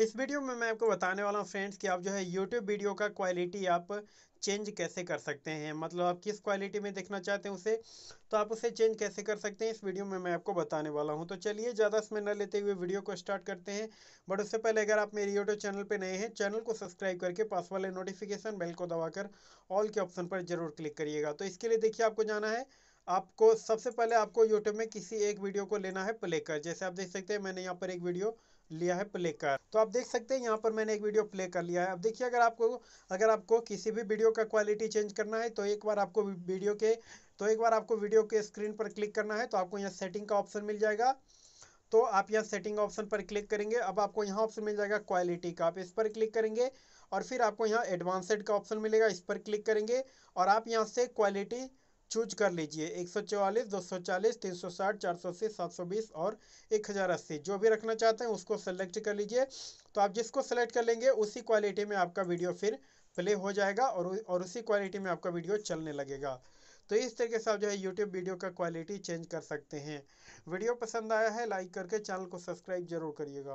इस वीडियो में मैं आपको बताने वाला हूँ फ्रेंड्स कि आप जो है यूट्यूब वीडियो का क्वालिटी आप चेंज कैसे कर सकते हैं मतलब आप किस क्वालिटी में देखना चाहते हैं उसे तो आप उसे चेंज कैसे कर सकते हैं इस वीडियो में मैं आपको बताने वाला हूं तो चलिए ज़्यादा समय न लेते हुए वीडियो को स्टार्ट करते हैं बट उससे पहले अगर आप मेरे यूट्यूब चैनल पर नए हैं चैनल को सब्सक्राइब करके पास वाले नोटिफिकेशन बेल को दबाकर ऑल के ऑप्शन पर जरूर क्लिक करिएगा तो इसके लिए देखिए आपको जाना है आपको सबसे पहले आपको यूट्यूब में किसी एक वीडियो को लेना है प्ले कर जैसे आप देख सकते हैं मैंने यहाँ पर एक वीडियो लिया है प्ले कर तो आप देख सकते हैं यहाँ पर मैंने एक वीडियो प्ले कर लिया है अब देखिए अगर आपको अगर आपको किसी भी वीडियो का क्वालिटी चेंज करना है तो एक बार आपको वीडियो के तो एक बार आपको वीडियो के स्क्रीन पर क्लिक करना है तो आपको यहाँ सेटिंग का ऑप्शन मिल जाएगा तो आप यहाँ सेटिंग ऑप्शन पर क्लिक करेंगे अब आपको यहाँ ऑप्शन मिल जाएगा क्वालिटी का आप इस पर क्लिक करेंगे और फिर आपको यहाँ एडवांसड का ऑप्शन मिलेगा इस पर क्लिक करेंगे और आप यहाँ से क्वालिटी चूज कर लीजिए एक सौ 360, दो सौ चालीस तीन सौ साठ चार सौ अस्सी सात सौ बीस और एक हज़ार अस्सी जो भी रखना चाहते हैं उसको सेलेक्ट कर लीजिए तो आप जिसको सेलेक्ट कर लेंगे उसी क्वालिटी में आपका वीडियो फिर प्ले हो जाएगा और और उसी क्वालिटी में आपका वीडियो चलने लगेगा तो इस तरीके से आप जो है यूट्यूब वीडियो का क्वालिटी चेंज कर सकते हैं वीडियो पसंद आया है लाइक करके चैनल को सब्सक्राइब जरूर करिएगा